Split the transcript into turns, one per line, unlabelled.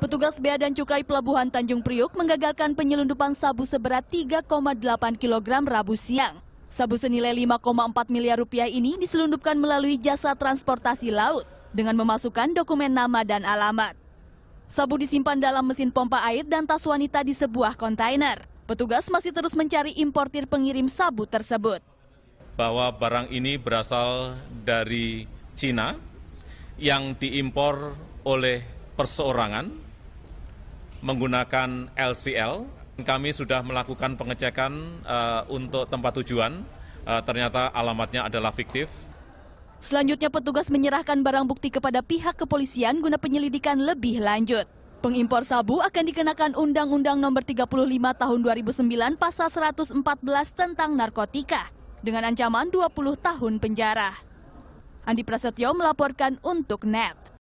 Petugas Bea dan Cukai Pelabuhan Tanjung Priuk menggagalkan penyelundupan sabu seberat 3,8 kg Rabu siang. Sabu senilai 5,4 miliar rupiah ini diselundupkan melalui jasa transportasi laut dengan memasukkan dokumen nama dan alamat. Sabu disimpan dalam mesin pompa air dan tas wanita di sebuah kontainer. Petugas masih terus mencari importir pengirim sabu tersebut.
Bahwa barang ini berasal dari Cina yang diimpor oleh perseorangan menggunakan LCL. Kami sudah melakukan pengecekan uh, untuk tempat tujuan. Uh, ternyata alamatnya adalah fiktif.
Selanjutnya petugas menyerahkan barang bukti kepada pihak kepolisian guna penyelidikan lebih lanjut. Pengimpor sabu akan dikenakan Undang-Undang Nomor 35 Tahun 2009 Pasal 114 tentang narkotika dengan ancaman 20 tahun penjara.
Andi Prasetyo melaporkan untuk NET.